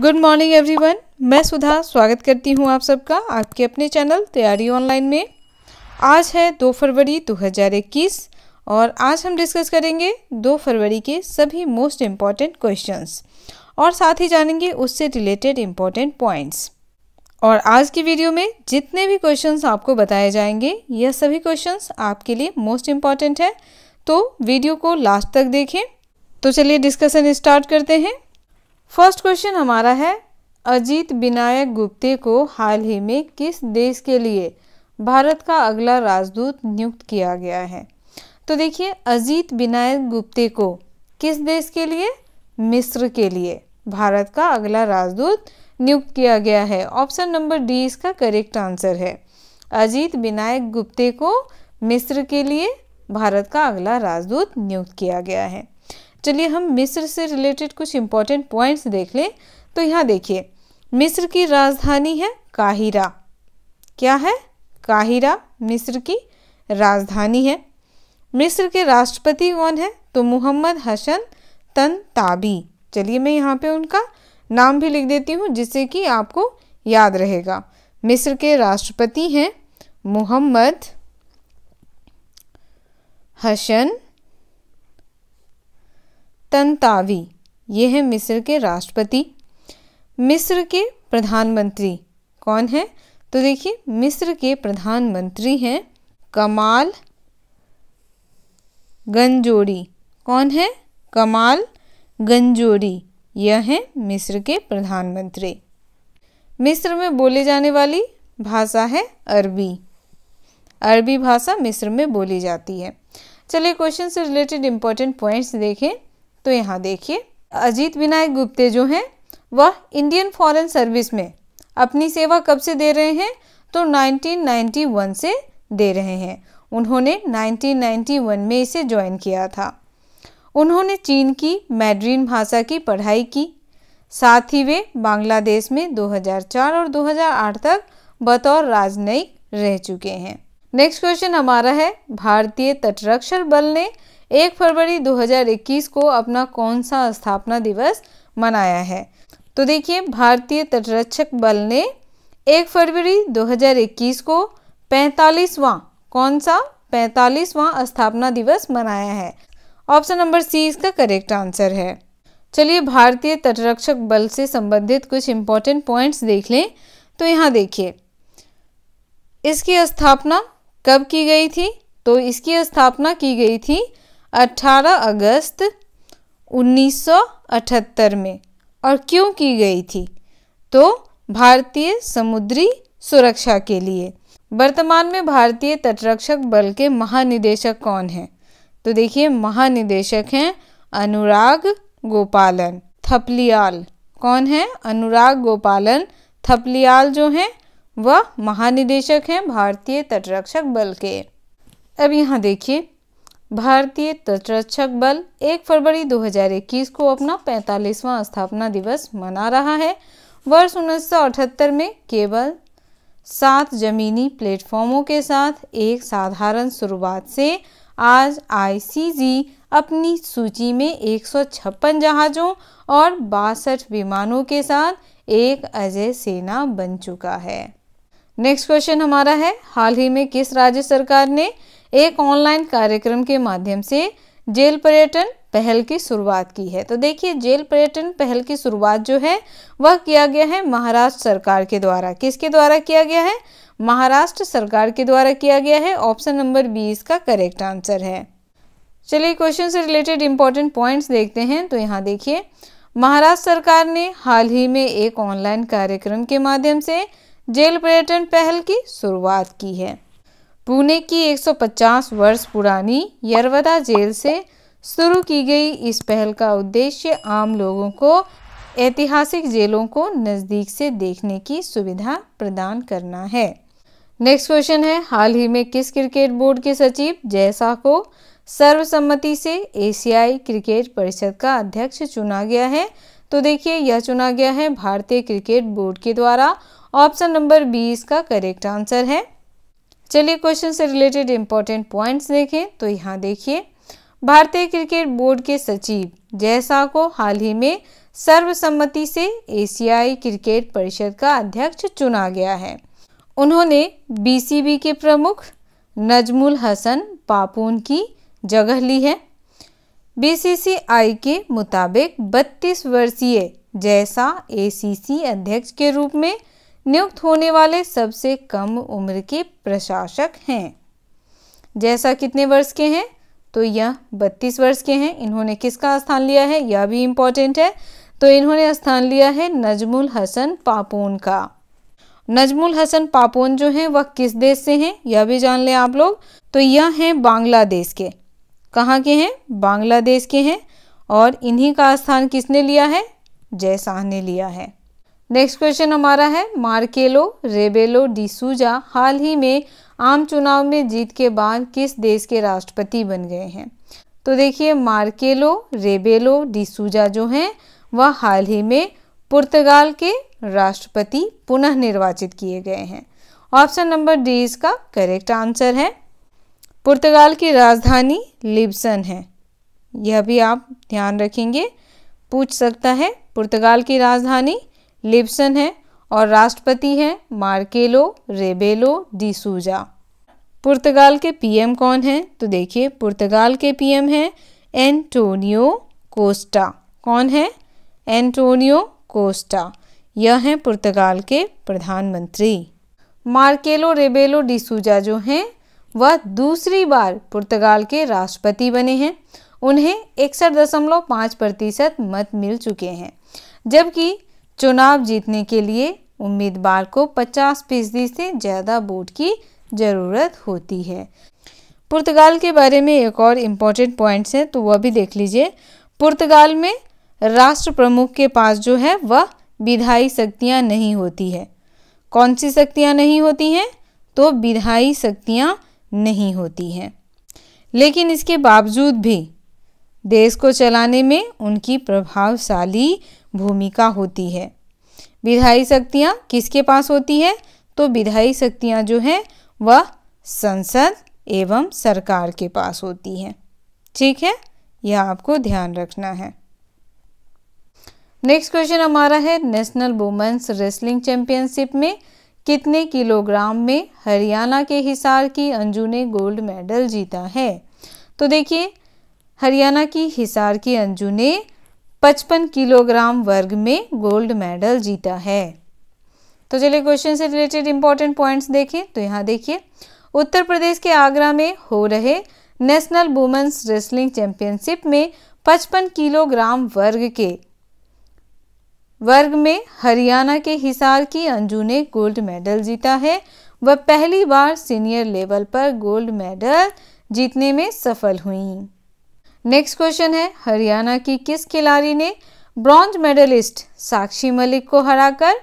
Good morning everyone मैं सुधा स्वागत करती हूं आप सबका आपके अपने चैनल तैयारी ऑनलाइन में आज है 2 फरवरी 2021 और आज हम डिस्कस करेंगे 2 फरवरी के सभी मोस्ट इम्पॉर्टेंट क्वेश्चंस और साथ ही जानेंगे उससे रिलेटेड इम्पॉर्टेंट पॉइंट्स और आज की वीडियो में जितने भी क्वेश्चन आपको बताए जाएंगे यह सभी क्वेश्चन आपके लिए मोस्ट इम्पॉर्टेंट है तो वीडियो को लास्ट तक देखें तो चलिए डिस्कशन स्टार्ट करते हैं फर्स्ट क्वेश्चन हमारा है अजीत विनायक गुप्ते को हाल ही में किस देश के लिए भारत का अगला राजदूत नियुक्त किया गया है तो देखिए अजीत विनायक गुप्ते को किस देश के लिए मिस्र के लिए भारत का अगला राजदूत नियुक्त किया गया है ऑप्शन नंबर डी इसका करेक्ट आंसर है अजीत विनायक गुप्ते को मिस्र के लिए भारत का अगला राजदूत नियुक्त किया गया है चलिए हम मिस्र से रिलेटेड कुछ इम्पोर्टेंट पॉइंट्स देख लें तो यहाँ देखिए मिस्र की राजधानी है काहिरा क्या है काहिरा मिस्र की राजधानी है मिस्र के राष्ट्रपति कौन है तो मोहम्मद हसन तन ताबी चलिए मैं यहाँ पे उनका नाम भी लिख देती हूँ जिससे कि आपको याद रहेगा मिस्र के राष्ट्रपति हैं मोहम्मद हसन तनतावी ये है मिस्र के राष्ट्रपति मिस्र के प्रधानमंत्री कौन है तो देखिए मिस्र के प्रधानमंत्री हैं कमाल गंजोड़ी कौन है कमाल गंजोड़ी यह हैं मिस्र के प्रधानमंत्री मिस्र में बोली जाने वाली भाषा है अरबी अरबी भाषा मिस्र में बोली जाती है चलिए क्वेश्चन से रिलेटेड इंपॉर्टेंट पॉइंट्स देखें तो यहाँ देखिए अजीत विनायक गुप्ते जो हैं वह इंडियन फॉरेन सर्विस में अपनी सेवा कब से दे रहे हैं तो 1991 से दे रहे हैं उन्होंने 1991 में इसे ज्वाइन किया था उन्होंने चीन की मैड्रीन भाषा की पढ़ाई की साथ ही वे बांग्लादेश में 2004 और 2008 तक बतौर राजनयिक रह चुके हैं नेक्स्ट क्वेश्चन हमारा है भारतीय तटरक्षक बल ने एक फरवरी 2021 को अपना कौन सा स्थापना दिवस मनाया है तो देखिए भारतीय तटरक्षक बल ने एक फरवरी 2021 को 45वां कौन सा 45वां स्थापना दिवस मनाया है ऑप्शन नंबर सी इसका करेक्ट आंसर है चलिए भारतीय तटरक्षक बल से संबंधित कुछ इंपॉर्टेंट पॉइंट्स देख लें तो यहाँ देखिए इसकी स्थापना कब की गई थी तो इसकी स्थापना की गई थी 18 अगस्त 1978 में और क्यों की गई थी तो भारतीय समुद्री सुरक्षा के लिए वर्तमान में भारतीय तटरक्षक बल के महानिदेशक कौन हैं तो देखिए महानिदेशक हैं अनुराग गोपालन थपलियाल कौन है अनुराग गोपालन थपलियाल जो हैं वह महानिदेशक हैं भारतीय तटरक्षक बल के अब यहाँ देखिए भारतीय तटरक्षक बल 1 फरवरी 2021 को अपना 45वां स्थापना दिवस मना रहा है वर्ष उन्नीस में केवल सात जमीनी प्लेटफॉर्मों के साथ एक साधारण शुरुआत से आज आईसीजी अपनी सूची में 156 जहाज़ों और बासठ विमानों के साथ एक अजय सेना बन चुका है नेक्स्ट क्वेश्चन हमारा है हाल ही में किस राज्य सरकार ने एक ऑनलाइन कार्यक्रम के माध्यम से जेल पर्यटन पहल की शुरुआत की है तो देखिए जेल पर्यटन पहल की शुरुआत जो है वह किया गया है महाराष्ट्र सरकार के द्वारा किसके द्वारा किया गया है महाराष्ट्र सरकार के द्वारा किया गया है ऑप्शन नंबर बी इसका करेक्ट आंसर है चलिए क्वेश्चन से रिलेटेड इंपॉर्टेंट पॉइंट्स देखते हैं तो यहाँ देखिए महाराष्ट्र सरकार ने हाल ही में एक ऑनलाइन कार्यक्रम के माध्यम से जेल पर्यटन पहल की शुरुआत की है पुणे की 150 वर्ष पुरानी यरवदा जेल से शुरू की गई इस पहल का उद्देश्य आम लोगों को ऐतिहासिक जेलों को नज़दीक से देखने की सुविधा प्रदान करना है नेक्स्ट क्वेश्चन है हाल ही में किस क्रिकेट बोर्ड के सचिव जैसा को सर्वसम्मति से एशियाई क्रिकेट परिषद का अध्यक्ष चुना गया है तो देखिए यह चुना गया है भारतीय क्रिकेट बोर्ड के द्वारा ऑप्शन नंबर बी इसका करेक्ट आंसर है चलिए क्वेश्चन से रिलेटेड इंपॉर्टेंट पॉइंट्स देखें तो यहाँ देखिए भारतीय क्रिकेट बोर्ड के सचिव जैसा को हाल ही में सर्वसम्मति से एशियाई क्रिकेट परिषद का अध्यक्ष चुना गया है उन्होंने बीसीबी के प्रमुख नजमुल हसन पापून की जगह ली है बीसीसीआई के मुताबिक 32 वर्षीय जैसा एसीसी अध्यक्ष के रूप में नियुक्त होने वाले सबसे कम उम्र के प्रशासक हैं जैसा कितने वर्ष के हैं तो यह बत्तीस वर्ष के हैं इन्होंने किसका स्थान लिया है यह भी इम्पोर्टेंट है तो इन्होंने स्थान लिया है नजमुल हसन पापोन का नजमुल हसन पापोन जो हैं वह किस देश से हैं यह भी जान लें आप लोग तो यह हैं बांग्लादेश के कहाँ के हैं बांग्लादेश के हैं और इन्हीं का स्थान किसने लिया है जयशाह ने लिया है नेक्स्ट क्वेश्चन हमारा है मार्केलो रेबेलो डिसूजा हाल ही में आम चुनाव में जीत के बाद किस देश के राष्ट्रपति बन गए हैं तो देखिए मार्केलो रेबेलो डिसूजा जो हैं वह हाल ही में पुर्तगाल के राष्ट्रपति पुनः निर्वाचित किए गए हैं ऑप्शन नंबर डी इसका करेक्ट आंसर है पुर्तगाल की राजधानी लिब्सन है यह भी आप ध्यान रखेंगे पूछ सकता है पुर्तगाल की राजधानी लिप्सन है और राष्ट्रपति हैं मार्केलो रेबेलो डिसूजा पुर्तगाल के पीएम कौन हैं तो देखिए पुर्तगाल के पीएम हैं एंटोनियो कोस्टा कौन है एंटोनियो कोस्टा यह हैं पुर्तगाल के प्रधानमंत्री मार्केलो रेबेलो डिसूजा जो हैं वह दूसरी बार पुर्तगाल के राष्ट्रपति बने हैं उन्हें इकसठ दशमलव पाँच प्रतिशत मत मिल चुके हैं जबकि चुनाव जीतने के लिए उम्मीदवार को 50 फीसदी से ज़्यादा वोट की ज़रूरत होती है पुर्तगाल के बारे में एक और इम्पॉर्टेंट पॉइंट्स हैं तो वह भी देख लीजिए पुर्तगाल में राष्ट्र प्रमुख के पास जो है वह विधायी शक्तियाँ नहीं होती है कौन सी शक्तियाँ नहीं होती हैं तो विधायी शक्तियाँ नहीं होती हैं लेकिन इसके बावजूद भी देश को चलाने में उनकी प्रभावशाली भूमिका होती है विधायी शक्तियाँ किसके पास होती है तो विधायी शक्तियाँ जो हैं वह संसद एवं सरकार के पास होती हैं ठीक है यह आपको ध्यान रखना है नेक्स्ट क्वेश्चन हमारा है नेशनल वुमेन्स रेसलिंग चैंपियनशिप में कितने किलोग्राम में हरियाणा के हिसार की अंजू ने गोल्ड मेडल जीता है तो देखिए हरियाणा की हिसार की अंजू ने 55 किलोग्राम वर्ग में गोल्ड मेडल जीता है तो चलिए क्वेश्चन से रिलेटेड इंपॉर्टेंट पॉइंट्स देखें तो यहाँ देखिए उत्तर प्रदेश के आगरा में हो रहे नेशनल वुमेन्स रेसलिंग चैंपियनशिप में 55 किलोग्राम वर्ग के वर्ग में हरियाणा के हिसार की अंजू ने गोल्ड मेडल जीता है वह पहली बार सीनियर लेवल पर गोल्ड मेडल जीतने में सफल हुई नेक्स्ट क्वेश्चन है हरियाणा की किस खिलाड़ी ने ब्रॉन्ज मेडलिस्ट साक्षी मलिक को हराकर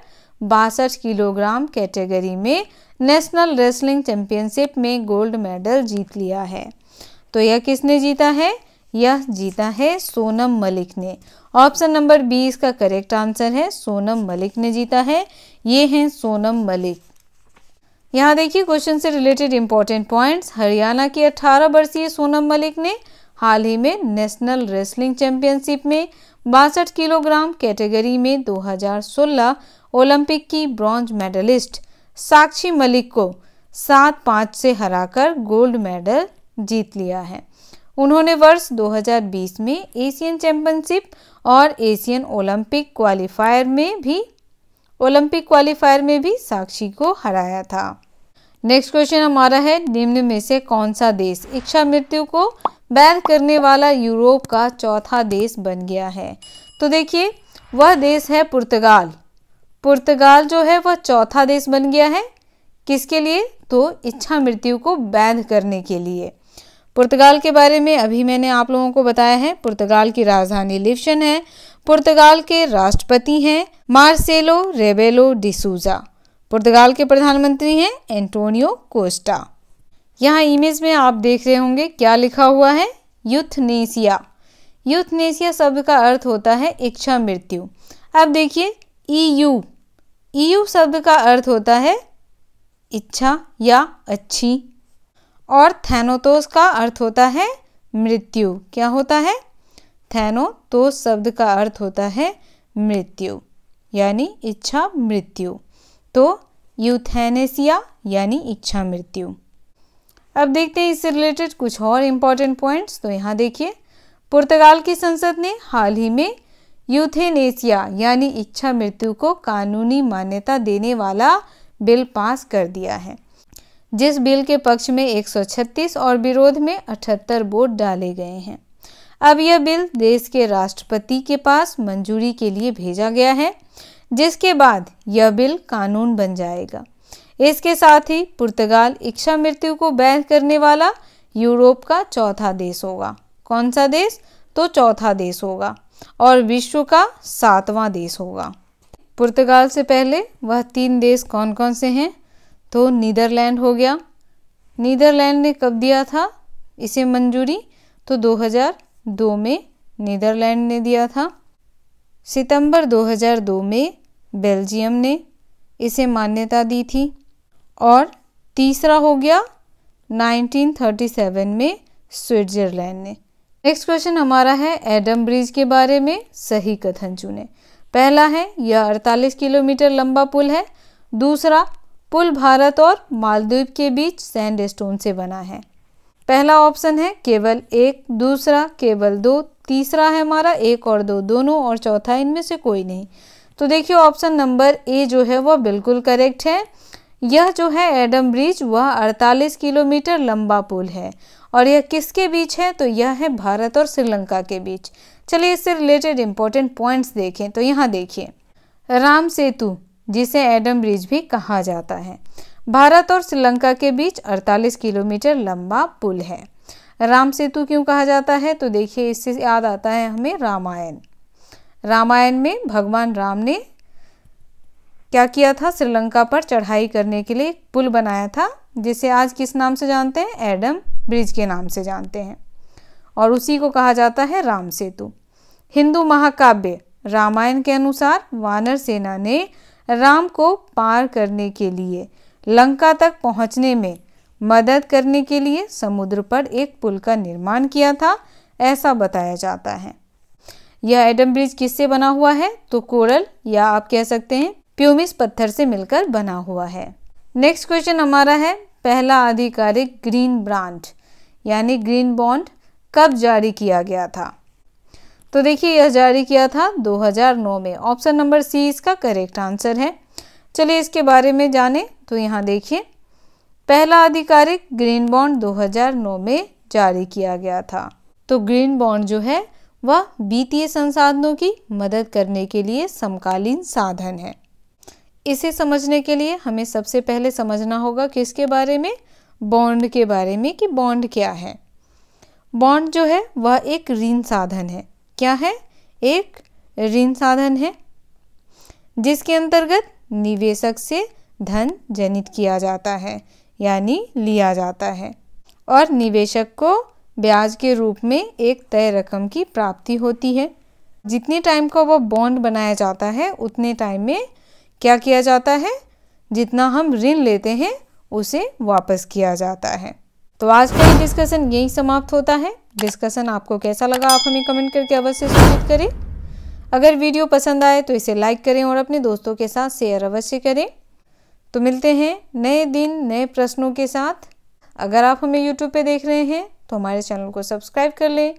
बासठ किलोग्राम कैटेगरी में नेशनल रेसलिंग चैंपियनशिप में गोल्ड मेडल जीत लिया है तो यह किसने जीता है यह जीता है सोनम मलिक ने ऑप्शन नंबर बी इसका करेक्ट आंसर है सोनम मलिक ने जीता है ये हैं सोनम मलिक यहाँ देखिए क्वेश्चन से रिलेटेड इंपॉर्टेंट पॉइंट्स हरियाणा की 18 वर्षीय सोनम मलिक ने हाल ही में नेशनल रेसलिंग चैंपियनशिप में बासठ किलोग्राम कैटेगरी में 2016 ओलंपिक की ब्रॉन्ज मेडलिस्ट साक्षी मलिक को सात पाँच से हराकर गोल्ड मेडल जीत लिया है उन्होंने वर्ष 2020 में एशियन चैंपियनशिप और एशियन ओलंपिक क्वालिफायर में भी ओलंपिक क्वालिफायर में भी साक्षी को हराया था नेक्स्ट क्वेश्चन हमारा है निम्न में से कौन सा देश इच्छा मृत्यु को बैन करने वाला यूरोप का चौथा देश बन गया है तो देखिए वह देश है पुर्तगाल पुर्तगाल जो है वह चौथा देश बन गया है किसके लिए तो इच्छा मृत्यु को बैध करने के लिए पुर्तगाल के बारे में अभी मैंने आप लोगों को बताया है पुर्तगाल की राजधानी लिप्शन है पुर्तगाल के राष्ट्रपति हैं मार्सेलो रेबेलो डिसूजा पुर्तगाल के प्रधानमंत्री हैं एंटोनियो कोस्टा यहाँ इमेज में आप देख रहे होंगे क्या लिखा हुआ है यूथनेसिया यूथनेसिया शब्द का अर्थ होता है इच्छा मृत्यु अब देखिए ईयू ईयू शब्द का अर्थ होता है इच्छा या अच्छी और थैनोतोस का अर्थ होता है मृत्यु क्या होता है थैनोतोस शब्द का अर्थ होता है मृत्यु यानी इच्छा मृत्यु तो यूथेनेसिया यानी इच्छा मृत्यु अब देखते हैं इससे रिलेटेड कुछ और इम्पॉर्टेंट पॉइंट्स तो यहाँ देखिए पुर्तगाल की संसद ने हाल ही में यूथेनेसिया यानी इच्छा मृत्यु को कानूनी मान्यता देने वाला बिल पास कर दिया है जिस बिल के पक्ष में 136 और विरोध में 78 वोट डाले गए हैं अब यह बिल देश के राष्ट्रपति के पास मंजूरी के लिए भेजा गया है जिसके बाद यह बिल कानून बन जाएगा इसके साथ ही पुर्तगाल इच्छा मृत्यु को बैन करने वाला यूरोप का चौथा देश होगा कौन सा देश तो चौथा देश होगा और विश्व का सातवां देश होगा पुर्तगाल से पहले वह तीन देश कौन कौन से हैं तो नीदरलैंड हो गया नीदरलैंड ने कब दिया था इसे मंजूरी तो 2002 में नीदरलैंड ने दिया था सितंबर 2002 में बेल्जियम ने इसे मान्यता दी थी और तीसरा हो गया 1937 में स्विट्जरलैंड ने नेक्स्ट क्वेश्चन हमारा है एडम ब्रिज के बारे में सही कथन चुने पहला है यह 48 किलोमीटर लंबा पुल है दूसरा पुल भारत और मालदीव के बीच स्टोन से बना है पहला ऑप्शन है केवल एक दूसरा केवल दो तीसरा है हमारा एक और दो दोनों और चौथा इनमें से कोई नहीं तो देखिए ऑप्शन नंबर ए जो है वह बिल्कुल करेक्ट है यह जो है एडम ब्रिज वह 48 किलोमीटर लंबा पुल है और यह किसके बीच है तो यह है भारत और श्रीलंका के बीच चलिए इससे रिलेटेड इम्पोर्टेंट पॉइंट्स देखें तो यहाँ देखिए राम सेतु जिसे एडम ब्रिज भी कहा जाता है भारत और श्रीलंका के बीच 48 किलोमीटर लंबा पुल है राम सेतु क्यों कहा जाता है तो देखिए इससे याद आता है हमें रामायण रामायण में भगवान राम ने क्या किया था श्रीलंका पर चढ़ाई करने के लिए पुल बनाया था जिसे आज किस नाम से जानते हैं एडम ब्रिज के नाम से जानते हैं और उसी को कहा जाता है राम सेतु हिंदू महाकाव्य रामायण के अनुसार वानर सेना ने राम को पार करने के लिए लंका तक पहुंचने में मदद करने के लिए समुद्र पर एक पुल का निर्माण किया था ऐसा बताया जाता है यह एडम ब्रिज किससे बना हुआ है तो कोरल या आप कह सकते हैं प्यूमिस पत्थर से मिलकर बना हुआ है नेक्स्ट क्वेश्चन हमारा है पहला आधिकारिक ग्रीन ब्रांड यानी ग्रीन बॉन्ड कब जारी किया गया था तो देखिए यह जारी किया था 2009 में ऑप्शन नंबर सी इसका करेक्ट आंसर है चलिए इसके बारे में जाने तो यहाँ देखिए पहला आधिकारिक ग्रीन बॉन्ड 2009 में जारी किया गया था तो ग्रीन बॉन्ड जो है वह वित्तीय संसाधनों की मदद करने के लिए समकालीन साधन है इसे समझने के लिए हमें सबसे पहले समझना होगा किसके बारे में बॉन्ड के बारे में कि बॉन्ड क्या है बॉन्ड जो है वह एक ऋण साधन है क्या है एक ऋण साधन है जिसके अंतर्गत निवेशक से धन जनित किया जाता है यानी लिया जाता है और निवेशक को ब्याज के रूप में एक तय रकम की प्राप्ति होती है जितने टाइम का वह बॉन्ड बनाया जाता है उतने टाइम में क्या किया जाता है जितना हम ऋण लेते हैं उसे वापस किया जाता है तो आज का डिस्कशन यही समाप्त होता है डिस्कशन आपको कैसा लगा आप हमें कमेंट करके अवश्य सूचित करें अगर वीडियो पसंद आए तो इसे लाइक करें और अपने दोस्तों के साथ शेयर अवश्य करें तो मिलते हैं नए दिन नए प्रश्नों के साथ अगर आप हमें यूट्यूब पे देख रहे हैं तो हमारे चैनल को सब्सक्राइब कर लें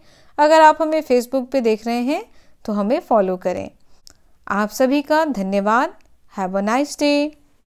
अगर आप हमें फेसबुक पे देख रहे हैं तो हमें फॉलो करें आप सभी का धन्यवाद Have a nice day.